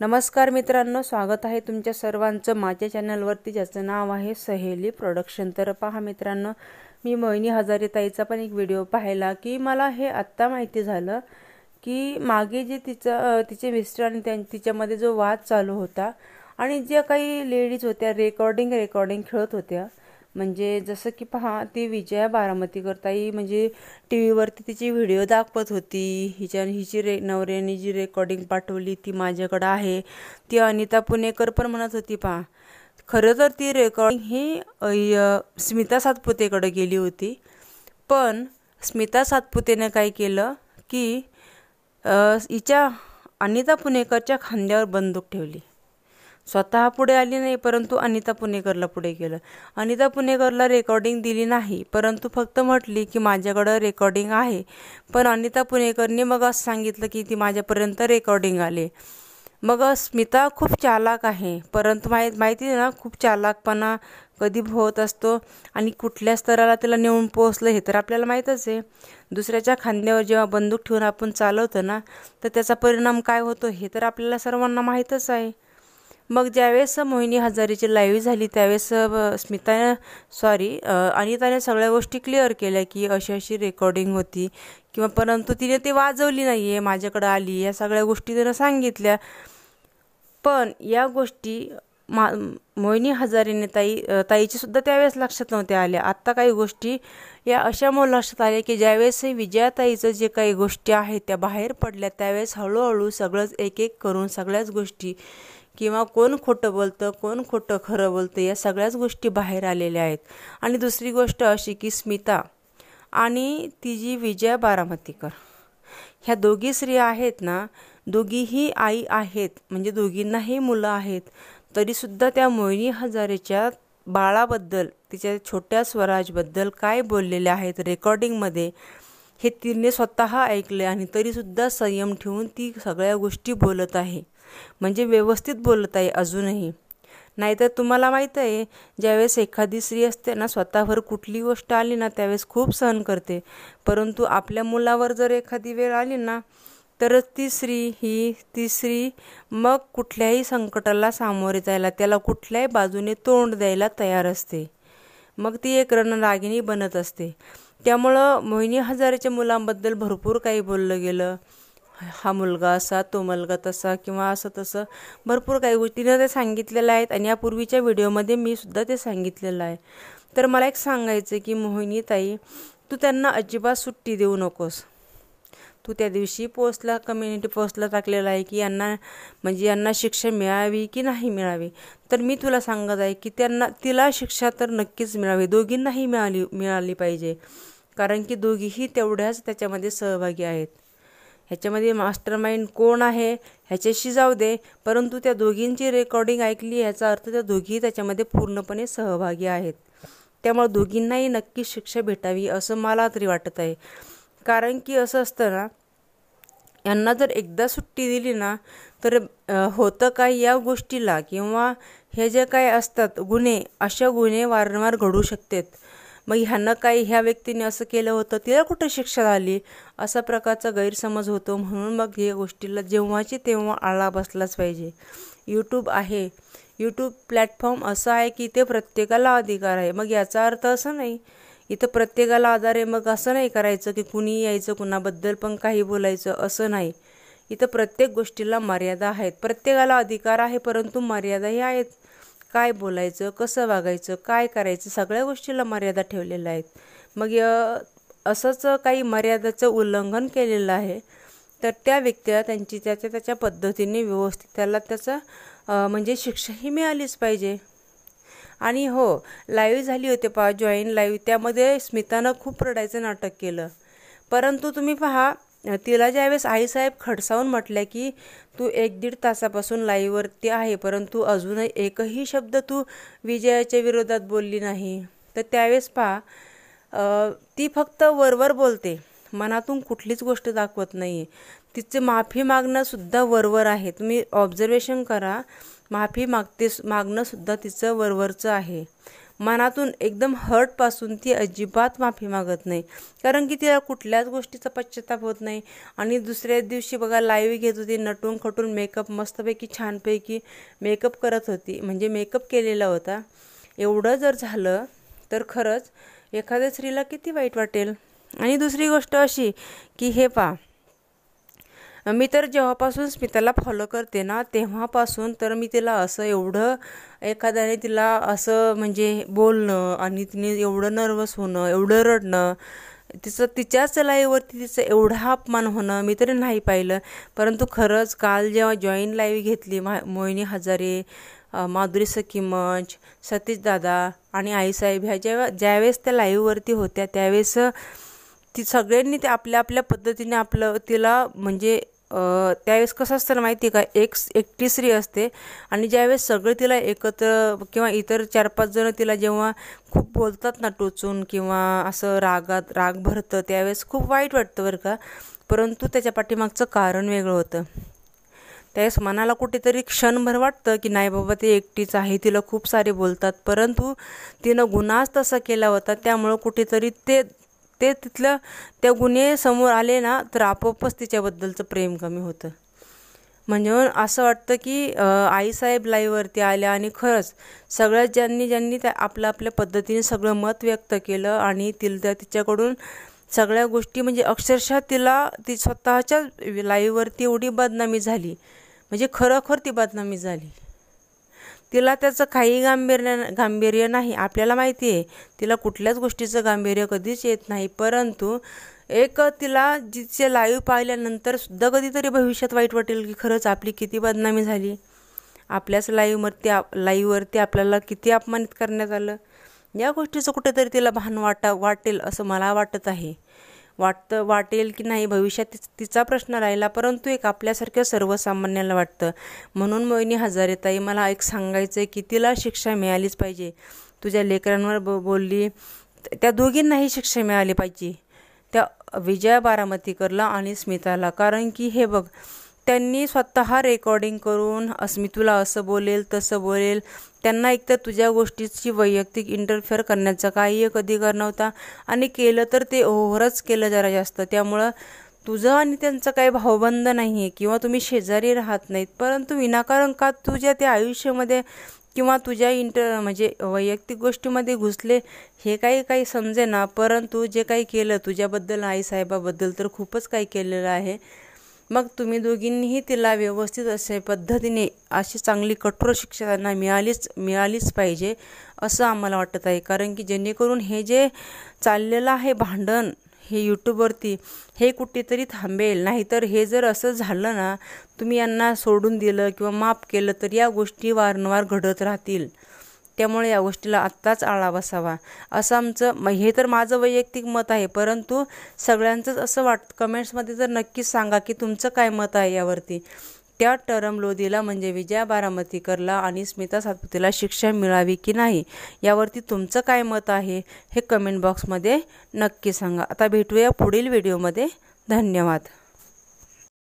नमस्कार मित्रांनो स्वागत आहे तुमच्या सर्वांचं माझ्या चॅनलवरती ज्याचं नाव आहे सहेली प्रोडक्शन तर पहा मित्रांनो मी मोहिनी हजारेताईचा ताईचा पण एक व्हिडिओ पाहिला की मला हे आत्ता माहिती झालं की मागे जे तिचं तिचे मिस्टर आणि त्यां तिच्यामध्ये जो वाद चालू होता आणि ज्या काही लेडीज होत्या रेकॉर्डिंग रेकॉर्डिंग खेळत होत्या म्हणजे जसं की पहा ती विजया बारामती ही म्हणजे टी व्हीवरती तिची व्हिडिओ दाखवत होती हिच्या हिची रे नवऱ्याने जी रेकॉर्डिंग पाठवली ती माझ्याकडं आहे ती अनिता पुणेकर पण म्हणत होती पहा खरं तर ती रेकॉर्डिंग ही स्मिता सातपुतेकडं गेली होती पण स्मिता सातपुतेने काय केलं की हिच्या अनिता पुणेकरच्या खांद्यावर बंदूक ठेवली स्वतः पुढे आली नाही परंतु अनिता पुणेकरला पुढे गेलं अनिता पुणेकरला रेकॉर्डिंग दिली नाही परंतु फक्त म्हटली की माझ्याकडं रेकॉर्डिंग आहे पण अनिता पुणेकरने मग असं सांगितलं की ती माझ्यापर्यंत रेकॉर्डिंग आले मग स्मिता खूप चालाक आहे परंतु माहीत माहिती ना खूप चालाकपणा कधी होत असतो आणि कुठल्या स्तराला तिला नेऊन पोहोचलं हे तर आपल्याला माहीतच आहे दुसऱ्याच्या खांद्यावर जेव्हा बंदूक ठेवून आपण चालवतो ना तर त्याचा परिणाम काय होतो हे तर आपल्याला सर्वांना माहीतच आहे मग ज्यावेळेस मोहिनी हजारेची लाईव्ह झाली त्यावेळेस स्मितानं सॉरी अनिताने सगळ्या गोष्टी क्लिअर केल्या की अशी अशी रेकॉर्डिंग होती किंवा परंतु तिने ते वाजवली नाही आहे माझ्याकडं आली या सगळ्या गोष्टी तिनं सांगितल्या पण या गोष्टी मा मोहिनी हजारेने ताई ताईची सुद्धा त्यावेळेस लक्षात नव्हत्या आल्या आत्ता काही गोष्टी या अशामुळे लक्षात आल्या की ज्यावेळेस विजयाताईचं जे काही गोष्टी आहेत त्या बाहेर पडल्या त्यावेळेस हळूहळू सगळंच एक एक करून सगळ्याच गोष्टी किंवा कोण खोटं बोलतं कोण खोटं खरं बोलतं या सगळ्याच गोष्टी बाहेर आलेल्या आहेत आणि दुसरी गोष्ट अशी की स्मिता आणि तिची विजय बारामतीकर ह्या दोघी स्त्रिया आहेत ना दोघीही आई आहेत म्हणजे दोघींनाही मुलं आहेत तरीसुद्धा त्या मोहिनी हजारेच्या बाळाबद्दल तिच्या छोट्या स्वराजबद्दल काय बोललेले आहेत रेकॉर्डिंगमध्ये हे तिने स्वतः ऐकले आणि तरीसुद्धा संयम ठेवून ती सगळ्या गोष्टी बोलत आहे म्हणजे व्यवस्थित बोलत आहे अजूनही नाहीतर तुम्हाला माहीत आहे ज्यावेळेस एखादी स्त्री असते ना स्वतःवर कुठली गोष्ट आली ना त्यावेळेस खूप सहन करते परंतु आपल्या मुलावर जर एखादी वेळ आली ना तर ती स्त्री ही ती स्त्री मग कुठल्याही संकटाला सामोरे जायला त्याला कुठल्याही बाजूने तोंड द्यायला तयार असते मग ती एक रणरागिणी बनत असते त्यामुळं मोहिनी हजारेच्या मुलांबद्दल भरपूर काही बोललं गेलं हा मुलगा असा तो मुलगा तसा किंवा असं तसं भरपूर काही गोष्टीनं ते सांगितलेलं आहेत आणि यापूर्वीच्या व्हिडिओमध्ये मी सुद्धा ते सांगितलेलं आहे तर मला एक सांगायचं की मोहिनी ताई तू त्यांना अजिबात सुट्टी देऊ नकोस तू त्या दिवशी पोस्टला कम्युनिटी पोस्टला टाकलेला आहे की यांना म्हणजे यांना शिक्षा मिळावी की नाही मिळावी तर मी तुला सांगत आहे की त्यांना तिला शिक्षा तर नक्कीच मिळावी दोघींनाही मिळाली मिळाली पाहिजे कारण की दोघीही तेवढ्याच त्याच्यामध्ये सहभागी आहेत ह्याच्यामध्ये मास्टर माइंड कोण आहे ह्याच्याशी जाऊ दे परंतु त्या दोघींची रेकॉर्डिंग ऐकली ह्याचा अर्थ त्या दोघी त्याच्यामध्ये पूर्णपणे सहभागी आहेत त्यामुळे दोघींनाही नक्की शिक्षा भेटावी असं मला तरी वाटत आहे कारण की असं असतं ना यांना जर एकदा सुट्टी दिली ना तर होतं काय या गोष्टीला किंवा हे जे काय असतात गुन्हे अशा गुन्हे वारंवार घडू शकतात मग ह्यानं काही ह्या व्यक्तीने असं केलं होतं तिला कुठं शिक्षा झाली असा प्रकारचा गैरसमज होतो म्हणून मग हे गोष्टीला जेव्हाची तेव्हा आळा बसलाच पाहिजे यूट्यूब आहे यूट्यूब प्लॅटफॉर्म असं आहे की ते प्रत्येकाला अधिकार आहे मग याचा अर्थ असं नाही इथं प्रत्येकाला आधार आहे मग असं नाही करायचं की कुणी यायचं कुणाबद्दल पण काही बोलायचं असं नाही इथं प्रत्येक गोष्टीला मर्यादा आहेत प्रत्येकाला अधिकार आहे परंतु मर्यादाही आहेत काय बोलायचं कसं वागायचं काय करायचं सगळ्या गोष्टीला मर्यादा ठेवलेल्या आहेत मग असंच काही मर्यादाचं उल्लंघन केलेलं आहे तर त्या व्यक्तीला त्यांची त्याच्या त्याच्या पद्धतीने व्यवस्थित त्याला त्याचं म्हणजे शिक्षाही मिळालीच पाहिजे आणि हो लाईव्ह झाली होते पहा जॉईन लाईव्ह त्यामध्ये स्मितानं खूप रडायचं नाटक केलं परंतु तुम्ही पहा तिला ज्यावेळेस आईसाहेब खडसावून म्हटले की तू एक दीड तासापासून लाईवरती आहे परंतु अजूनही एकही शब्द तू विजयाच्या विरोधात बोलली नाही तर त्यावेळेस पहा ती फक्त वरवर बोलते मनातून कुठलीच गोष्ट दाखवत नाही तिचे माफी मागणंसुद्धा वरवर आहे तुम्ही ऑब्झर्वेशन करा माफी मागते मागणंसुद्धा तिचं वरवरचं आहे मनातून एकदम हर्टपासून ती अजिबात माफी मागत नाही कारण की तिला कुठल्याच गोष्टीचा पश्चाताप होत नाही आणि दुसऱ्या दिवशी बघा लाईव्ह घेत होती नटून खटून मेकअप मस्तपैकी छानपैकी मेकअप करत होती म्हणजे मेकअप केलेला होता एवढं जर झालं तर खरंच एखाद्या स्त्रीला किती वाईट वाटेल आणि दुसरी गोष्ट अशी की हे पा मी तर जेव्हापासून स्मिताला फॉलो करते ना तेव्हापासून तर मी तिला असं एवढं एखाद्याने तिला असं म्हणजे बोलणं आणि तिने एवढं नर्वस होणं एवढं रडणं तिचं तिच्याच लाईव्हवरती तिचं एवढा अपमान होणं मी तरी नाही पाहिलं परंतु खरंच काल जेव्हा जॉईन लाईव्ह घेतली मा मोहिनी हजारे माधुरी सखी मंच सतीश दादा आणि आईसाहेब ह्या जेव्हा ज्यावेळेस त्या लाईव्हवरती होत्या त्यावेळेस ती सगळ्यांनी ते आपल्या आपल्या पद्धतीने आपलं तिला म्हणजे त्यावेळेस कसं असतं ना माहिती आहे का एक एकटी स्त्री असते आणि ज्यावेळेस सगळे तिला एकत्र किंवा इतर चार पाच जणं तिला जेव्हा खूप बोलतात ना टोचून किंवा असं रागात राग भरतं त्यावेळेस खूप वाईट वाटतं बरं का परंतु त्याच्या पाठीमागचं कारण वेगळं होतं त्यावेळेस मनाला कुठेतरी क्षणभर वाटतं की नाही बाबा ते एकटीच आहे तिला खूप सारे बोलतात परंतु तिनं गुन्हाच तसा केला होता त्यामुळं कुठेतरी ते ते तिथलं त्या गुन्हे समोर आले ना तर आपोआपच तिच्याबद्दलचं प्रेम कमी होतं म्हणजे असं वाटतं की आईसाहेब लाईवरती आल्या आणि खरंच सगळ्यात ज्यांनी ज्यांनी त्या आपल्या आपल्या पद्धतीने सगळं मत व्यक्त केलं आणि तिला त्या तिच्याकडून सगळ्या गोष्टी म्हणजे अक्षरशः तिला ती स्वतःच्या लाईववरती एवढी बदनामी झाली म्हणजे खरोखर ती बदनामी झाली तिला त्याचं काही गांभीर्य गांभीर्य नाही आपल्याला माहिती आहे तिला कुठल्याच गोष्टीचं गांभीर्य कधीच येत नाही परंतु एक तिला जिचे लाईव्ह पाहिल्यानंतर सुद्धा कधीतरी भविष्यात वाईट वाटेल की खरंच आपली किती बदनामी झाली आपल्याच लाईव्हवरती आप लाईव्हवरती आपल्याला किती अपमानित करण्यात आलं या गोष्टीचं कुठेतरी तिला भान वाटा वाटेल असं मला वाटत आहे वाटतं वाटेल की नाही भविष्यात तिचा प्रश्न राहिला परंतु एक आपल्यासारख्या सर्वसामान्याला वाटतं म्हणून मोहिनी हजारेताई मला एक सांगायचं आहे की तिला शिक्षा मिळालीच पाहिजे तुझ्या लेकरांवर ब बोलली त्या दोघींनाही शिक्षा मिळाली पाहिजे त्या विजया बारामतीकरला आणि स्मिताला कारण की हे बघ त्यांनी स्वतः रेकॉर्डिंग करून मी तुला असं बोलेल तसं बोलेल त्यांना एकतर तुझ्या गोष्टीची वैयक्तिक इंटरफेअर करण्याचा काही कधी करणार नव्हता आणि केलं तर ते ओव्हरच केलं जरा जास्त त्यामुळं तुझं आणि त्यांचं काही भावबंध नाही आहे किंवा तुम्ही शेजारी राहत नाहीत परंतु विनाकारण का तुझ्या त्या आयुष्यामध्ये किंवा तुझ्या इंटर म्हणजे वैयक्तिक गोष्टीमध्ये घुसले हे काही काही समजे ना परंतु जे काही केलं तुझ्याबद्दल आईसाहेबाबद्दल तर खूपच काही केलेलं आहे मग तुम्ही दोघींनीही तिला व्यवस्थित असे पद्धतीने अशी चांगली कठोर शिक्षा त्यांना मिळालीच मिळालीच पाहिजे असं आम्हाला वाटत आहे कारण की जेणेकरून हे जे चाललेलं आहे भांडण हे यूट्यूबवरती हे कुठेतरी थांबेल नाहीतर हे जर असं झालं ना तुम्ही यांना सोडून दिलं किंवा माफ केलं तर या गोष्टी वारंवार घडत राहतील त्यामुळे या गोष्टीला आत्ताच आळा बसावा असं आमचं हे तर माझं वैयक्तिक मत आहे परंतु सगळ्यांचंच असं वाट कमेंट्समध्ये तर नक्कीच सांगा की तुमचं काय मत आहे यावरती त्या टरम लोधीला म्हणजे विजया बारामतीकरला आणि स्मिता सातपुतीला शिक्षा मिळावी की नाही यावरती तुमचं काय मत आहे हे कमेंट बॉक्समध्ये नक्की सांगा आता भेटूया पुढील व्हिडिओमध्ये धन्यवाद